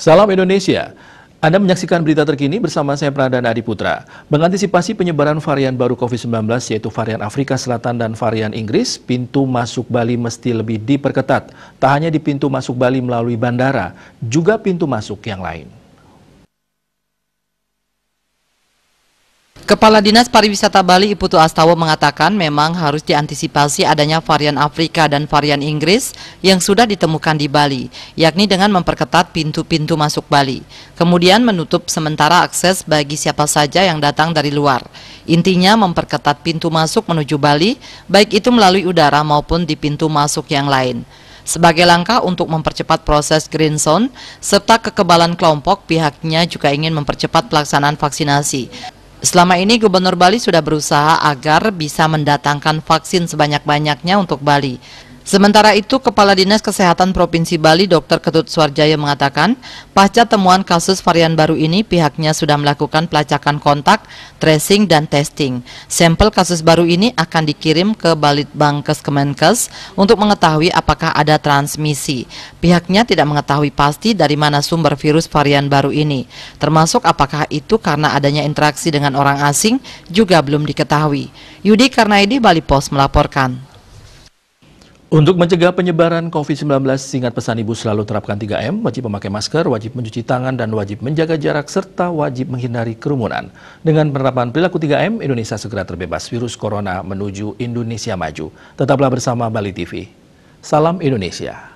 Salam Indonesia. Anda menyaksikan berita terkini bersama saya Pradana Adi Putra. Mengantisipasi penyebaran varian baru COVID-19 yaitu varian Afrika Selatan dan varian Inggris, pintu masuk Bali mesti lebih diperketat. Tak hanya di pintu masuk Bali melalui bandara, juga pintu masuk yang lain. Kepala Dinas Pariwisata Bali Iputu Astawa mengatakan memang harus diantisipasi adanya varian Afrika dan varian Inggris yang sudah ditemukan di Bali, yakni dengan memperketat pintu-pintu masuk Bali. Kemudian menutup sementara akses bagi siapa saja yang datang dari luar. Intinya memperketat pintu masuk menuju Bali, baik itu melalui udara maupun di pintu masuk yang lain. Sebagai langkah untuk mempercepat proses Green Zone, serta kekebalan kelompok, pihaknya juga ingin mempercepat pelaksanaan vaksinasi. Selama ini Gubernur Bali sudah berusaha agar bisa mendatangkan vaksin sebanyak-banyaknya untuk Bali. Sementara itu, Kepala Dinas Kesehatan Provinsi Bali Dr. Ketut Suarjaya mengatakan, pasca temuan kasus varian baru ini, pihaknya sudah melakukan pelacakan kontak, tracing, dan testing. Sampel kasus baru ini akan dikirim ke Balitbangkes Kemenkes untuk mengetahui apakah ada transmisi. Pihaknya tidak mengetahui pasti dari mana sumber virus varian baru ini, termasuk apakah itu karena adanya interaksi dengan orang asing juga belum diketahui. Yudi Karnaidi, Bali Post melaporkan. Untuk mencegah penyebaran COVID-19, singkat pesan Ibu selalu terapkan 3M, wajib memakai masker, wajib mencuci tangan, dan wajib menjaga jarak, serta wajib menghindari kerumunan. Dengan penerapan perilaku 3M, Indonesia segera terbebas virus corona menuju Indonesia maju. Tetaplah bersama Bali TV. Salam Indonesia.